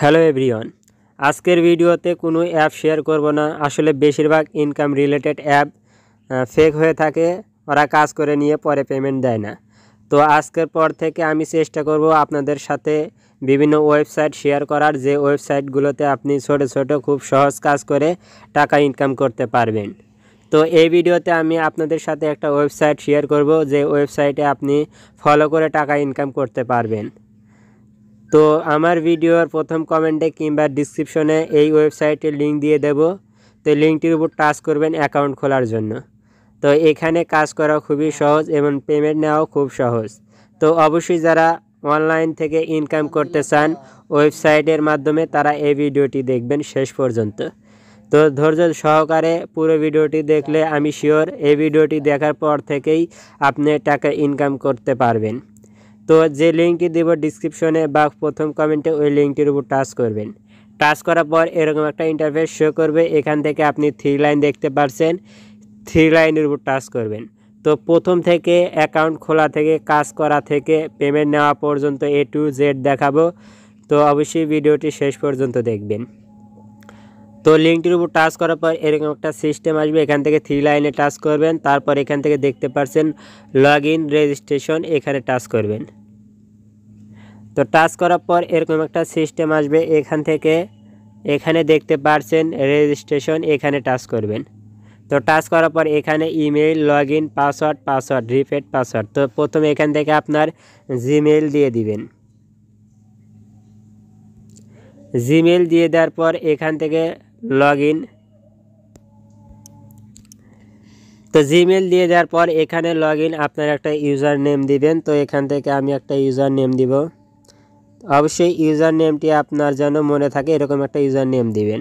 hello everyone আজকের ভিডিওতে কোনো অ্যাপ শেয়ার করব না আসলে বেশিরভাগ ইনকাম রিলেটেড অ্যাপ ফেক হয়ে থাকে ওরা কাজ করে নিয়ে পরে পেমেন্ট দেয় না তো আজকের পর থেকে আমি চেষ্টা করব আপনাদের সাথে বিভিন্ন ওয়েবসাইট শেয়ার করার যে ওয়েবসাইটগুলোতে আপনি ছোট ছোট খুব সহজ কাজ করে টাকা ইনকাম করতে পারবেন তো এই ভিডিওতে আমি আপনাদের সাথে একটা ওয়েবসাইট শেয়ার করব যে ওয়েবসাইটে আপনি ফলো করে টাকা ইনকাম করতে পারবেন তো আমার ভিডিওর প্রথম কমেন্টে কিংবা ডিসক্রিপশনে এই ওয়েবসাইটে লিঙ্ক দিয়ে দেব তো লিঙ্কটির উপর টাচ করবেন অ্যাকাউন্ট খোলার জন্য তো এখানে কাজ করা খুবই সহজ এবং পেমেন্ট নেওয়াও খুব সহজ তো অবশ্যই যারা অনলাইন থেকে ইনকাম করতে চান ওয়েবসাইটের মাধ্যমে তারা এই ভিডিওটি দেখবেন শেষ পর্যন্ত তো ধৈর্য সহকারে পুরো ভিডিওটি দেখলে আমি শিওর এই ভিডিওটি দেখার পর থেকেই আপনি টাকা ইনকাম করতে পারবেন তো যে লিঙ্কটি দেব ডিসক্রিপশনে বা প্রথম কমেন্টে ওই লিঙ্কটির উপর টাচ করবেন টাচ করার পর এরকম একটা ইন্টারফেস শো করবে এখান থেকে আপনি থ্রি লাইন দেখতে পারছেন থ্রি লাইনের উপর টাচ করবেন তো প্রথম থেকে অ্যাকাউন্ট খোলা থেকে কাজ করা থেকে পেমেন্ট নেওয়া পর্যন্ত এ টু জেড দেখাবো তো অবশ্যই ভিডিওটি শেষ পর্যন্ত দেখবেন তো লিঙ্কটির উপর টাচ করার পর এরকম একটা সিস্টেম আসবে এখান থেকে থ্রি লাইনে টাচ করবেন তারপর এখান থেকে দেখতে পারছেন লগ ইন রেজিস্ট্রেশন এখানে টাচ করবেন তো টাচ করার পর এরকম একটা সিস্টেম আসবে এখান থেকে এখানে দেখতে পারছেন রেজিস্ট্রেশন এখানে টাচ করবেন তো টাচ করার পর এখানে email log in password password repeat password তো প্রথমে এখান থেকে আপনার জিমেল দিয়ে দিবেন জিমেল দিয়ে দেওয়ার পর এখান থেকে লগ ইন তো জিমেল দিয়ে দেওয়ার পর এখানে লগ ইন আপনার একটা ইউজার নেম দিবেন তো এখান থেকে আমি একটা ইউজার নেম দিব অবশ্যই ইউজার নেমটি আপনার যেন মনে থাকে এরকম একটা ইউজার নেম দিবেন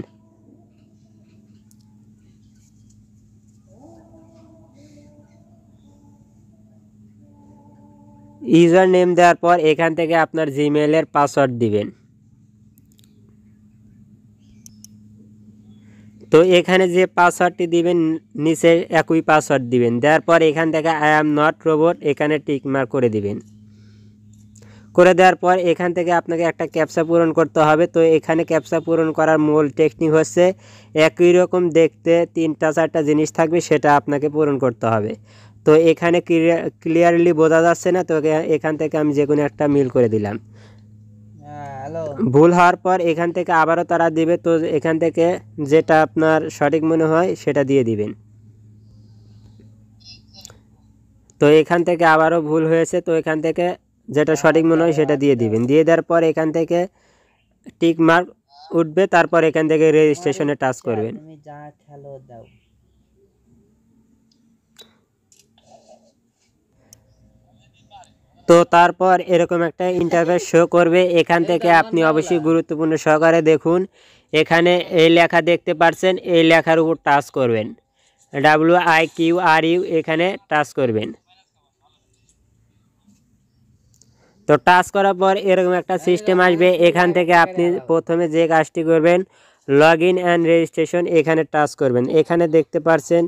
ইউজার নেম দেওয়ার পর এখান থেকে আপনার জিমেলের পাসওয়ার্ড দিবেন তো এখানে যে পাসওয়ার্ডটি দিবেন নিচে একই পাসওয়ার্ড দিবেন দেওয়ার পর এখান থেকে আই অ্যাম নট রোবট এখানে টিকমার করে দিবেন করে দেওয়ার পর এখান থেকে আপনাকে একটা ক্যাপসা পূরণ করতে হবে তো এখানে ক্যাপসা পূরণ করার মূল টেকনিক হচ্ছে একই রকম দেখতে তিনটা চারটা জিনিস থাকবে সেটা আপনাকে পূরণ করতে হবে তো এখানে ক্লিয়ারলি বোঝা যাচ্ছে না তো এখান থেকে আমি যে কোনো একটা মিল করে দিলাম ভুল হওয়ার পর এখান থেকে আবারও তারা দিবে তো এখান থেকে যেটা আপনার সঠিক মনে হয় সেটা দিয়ে দিবেন তো এখান থেকে আবারও ভুল হয়েছে তো এখান থেকে যেটা সঠিক মনে হয় সেটা দিয়ে দিবেন দিয়ে দেওয়ার পর এখান থেকে টিক মার্ক উঠবে তারপর এখান থেকে রেজিস্ট্রেশনে টাচ করবেন যা খেলো দাও তো তারপর এরকম একটা ইন্টারভিউ শো করবে এখান থেকে আপনি অবশ্যই গুরুত্বপূর্ণ সহকারে দেখুন এখানে এই লেখা দেখতে পারছেন এই লেখার উপর টাচ করবেন W I Q R U এখানে টাচ করবেন তো টাচ করার পর এরকম একটা সিস্টেম আসবে এখান থেকে আপনি প্রথমে যে কাজটি করবেন লগ ইন অ্যান্ড রেজিস্ট্রেশন এখানে টাচ করবেন এখানে দেখতে পারছেন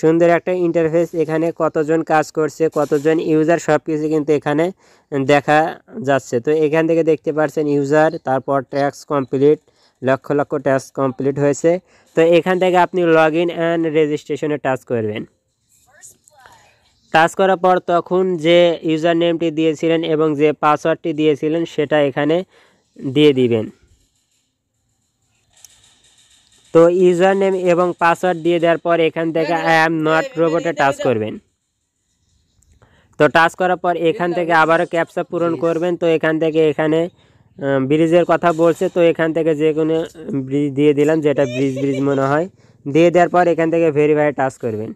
সুন্দর একটা ইন্টারফেস এখানে কতজন কাজ করছে কতজন ইউজার সব কিছু কিন্তু এখানে দেখা যাচ্ছে তো এখান থেকে দেখতে পারছেন ইউজার তারপর ট্যাক্স কমপ্লিট লক্ষ লক্ষ ট্যাক্স কমপ্লিট হয়েছে তো এখান থেকে আপনি লগ ইন অ্যান্ড রেজিস্ট্রেশনে টাচ করবেন টাচ করার পর তখন যে ইউজার নেমটি দিয়েছিলেন এবং যে পাসওয়ার্ডটি দিয়েছিলেন সেটা এখানে দিয়ে দিবেন তো ইউজার নেম এবং পাসওয়ার্ড দিয়ে দেওয়ার পর এখান থেকে আই অ্যাম নট রোবটে টাচ করবেন তো টাচ করার পর এখান থেকে আবারও ক্যাপসা পূরণ করবেন তো এখান থেকে এখানে ব্রিজের কথা বলছে তো এখান থেকে যে কোনো ব্রিজ দিয়ে দিলাম যেটা ব্রিজ ব্রিজ মনে হয় দিয়ে দেওয়ার পর এখান থেকে ভেরিফাই টাচ করবেন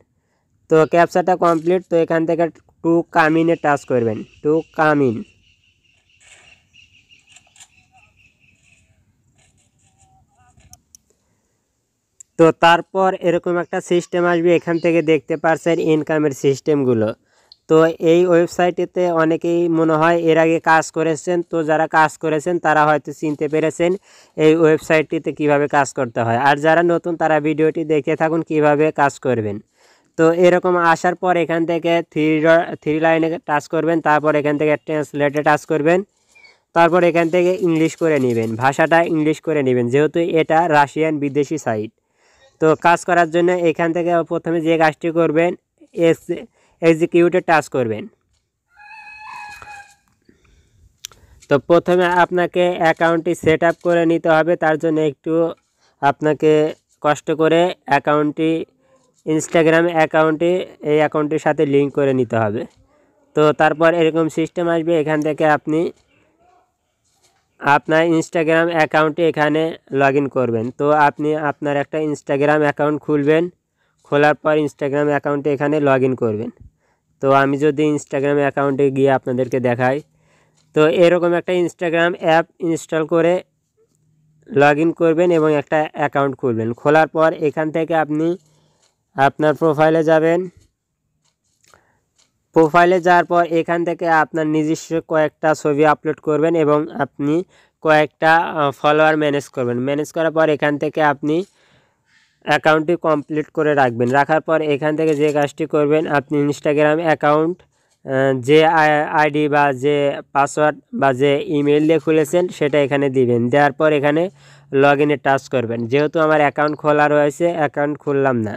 তো ক্যাপসাটা কমপ্লিট তো এখান থেকে টু কামিনে টাচ করবেন টু কামিন তো তারপর এরকম একটা সিস্টেম আসবে এখান থেকে দেখতে পারছেন ইনকামের সিস্টেমগুলো তো এই ওয়েবসাইটেতে অনেকেই মনে হয় এর আগে কাজ করেছেন তো যারা কাজ করেছেন তারা হয়তো চিনতে পেরেছেন এই ওয়েবসাইটটিতে কিভাবে কাজ করতে হয় আর যারা নতুন তারা ভিডিওটি দেখে থাকুন কিভাবে কাজ করবেন তো এরকম আসার পর এখান থেকে থ্রি থ্রি লাইনে টাচ করবেন তারপর এখান থেকে ট্রান্সলেটে টাচ করবেন তারপর এখান থেকে ইংলিশ করে নেবেন ভাষাটা ইংলিশ করে নেবেন যেহেতু এটা রাশিয়ান বিদেশি সাইট তো কাজ করার জন্য এখান থেকে প্রথমে যে কাজটি করবেন এস এক্সিকিউটে টাচ করবেন তো প্রথমে আপনাকে অ্যাকাউন্টটি সেট করে নিতে হবে তার জন্য একটু আপনাকে কষ্ট করে অ্যাকাউন্টটি ইনস্টাগ্রাম অ্যাকাউন্টে এই অ্যাকাউন্টের সাথে লিঙ্ক করে নিতে হবে তো তারপর এরকম সিস্টেম আসবে এখান থেকে আপনি আপনি আপনার ইনস্টাগ্রাম অ্যাকাউন্ট এখানে লগইন করবেন তো আপনি আপনার একটা ইনস্টাগ্রাম অ্যাকাউন্ট খুলবেন খোলার পর ইনস্টাগ্রাম অ্যাকাউন্টে এখানে লগইন করবেন তো আমি যদি ইনস্টাগ্রামে অ্যাকাউন্টে গিয়ে আপনাদেরকে দেখাই তো এরকম একটা ইনস্টাগ্রাম অ্যাপ ইনস্টল করে লগইন করবেন এবং একটা অ্যাকাউন্ট খুলবেন খোলার পর এখান থেকে আপনি আপনার প্রোফাইলে যাবেন প্রোফাইলে যাওয়ার পর এখান থেকে আপনার নিজস্ব কয়েকটা ছবি আপলোড করবেন এবং আপনি কয়েকটা ফলোয়ার ম্যানেজ করবেন ম্যানেজ করার পর এখান থেকে আপনি অ্যাকাউন্টটি কমপ্লিট করে রাখবেন রাখার পর এখান থেকে যে কাজটি করবেন আপনি ইনস্টাগ্রাম অ্যাকাউন্ট যে আইডি বা যে পাসওয়ার্ড বা যে ইমেল দিয়ে খুলেছেন সেটা এখানে দিবেন দেওয়ার পর এখানে লগ ইনে টাচ করবেন যেহেতু আমার অ্যাকাউন্ট খোলা রয়েছে অ্যাকাউন্ট খুললাম না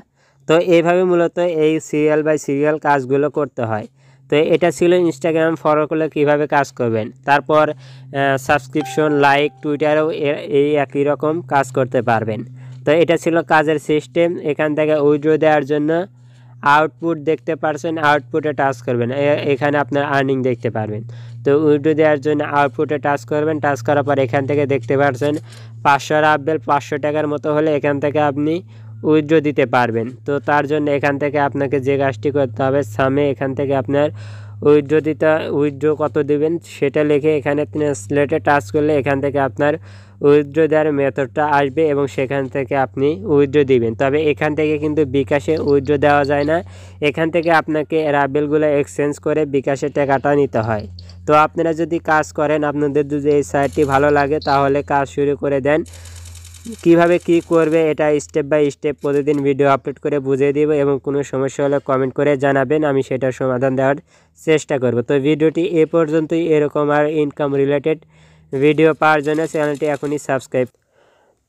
তো এইভাবে মূলত এই সিরিয়াল বাই সিরিয়াল কাজগুলো করতে হয় তো এটা ছিল ইনস্টাগ্রাম ফলো করলে কীভাবে কাজ করবেন তারপর সাবস্ক্রিপশন লাইক টুইটারেও এই একই রকম কাজ করতে পারবেন তো এটা ছিল কাজের সিস্টেম এখান থেকে উইড্রো দেওয়ার জন্য আউটপুট দেখতে পারছেন আউটপুটে টাচ করবেন এখানে আপনার আর্নিং দেখতে পারবেন তো উইড্রো দেওয়ার জন্য আউটপুটে টাচ করবেন টাচ করার পর এখান থেকে দেখতে পারছেন পাঁচশো আপবেল পাঁচশো টাকার মতো হলে এখান থেকে আপনি উইথড্র দিতে পারবেন তো তার জন্য এখান থেকে আপনাকে যে কাজটি করতে হবে সামে এখান থেকে আপনার উইথড্র দিতে উইথড্র কত দেবেন সেটা লিখে এখানে স্লেটে টাচ করলে এখান থেকে আপনার উইথড্র দেওয়ার মেথডটা আসবে এবং সেখান থেকে আপনি উইথড্র দিবেন তবে এখান থেকে কিন্তু বিকাশে উইথড্র দেওয়া যায় না এখান থেকে আপনাকে রাবেলগুলো এক্সচেঞ্জ করে বিকাশে টাকাটা নিতে হয় তো আপনারা যদি কাজ করেন আপনাদের যদি এই সাইটটি ভালো লাগে তাহলে কাজ শুরু করে দেন কিভাবে কি করবে এটা স্টেপ বাই স্টেপ প্রতিদিন ভিডিও আপলোড করে বুঝিয়ে দিব এবং কোনো সমস্যা হলে কমেন্ট করে জানাবেন আমি সেটার সমাধান দেওয়ার চেষ্টা করব তো ভিডিওটি এ পর্যন্তই এরকম আর ইনকাম রিলেটেড ভিডিও পাওয়ার জন্য চ্যানেলটি এখনই সাবস্ক্রাইব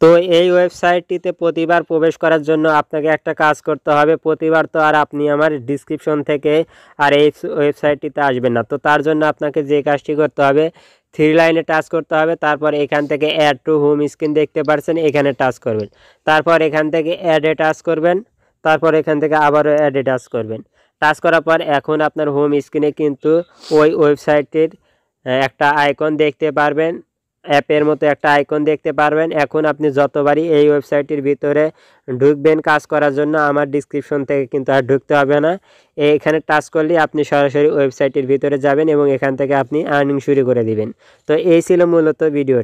তো এই ওয়েবসাইটটিতে প্রতিবার প্রবেশ করার জন্য আপনাকে একটা কাজ করতে হবে প্রতিবার তো আর আপনি আমার ডিসক্রিপশন থেকে আর এই ওয়েবসাইটটিতে আসবেন না তো তার জন্য আপনাকে যে কাজটি করতে হবে থ্রি লাইনে টাচ করতে হবে তারপর এখান থেকে অ্যাড টু হোম স্ক্রিন দেখতে পারছেন এখানে টাচ করবেন তারপর এখান থেকে অ্যাডে টাচ করবেন তারপর এখান থেকে আবারও অ্যাডে টাচ করবেন টাচ করার পর এখন আপনার হোম স্ক্রিনে কিন্তু ওই ওয়েবসাইটটির একটা আইকন দেখতে পারবেন অ্যাপের মতো একটা আইকন দেখতে পারবেন এখন আপনি যতবারই এই ওয়েবসাইটটির ভিতরে ঢুকবেন কাজ করার জন্য আমার ডিসক্রিপশন থেকে কিন্তু আর ঢুকতে হবে না এইখানে টাচ করলে আপনি সরাসরি ওয়েবসাইটটির ভিতরে যাবেন এবং এখান থেকে আপনি আর্নিং শুরু করে দিবেন তো এই ছিল মূলত ভিডিওটি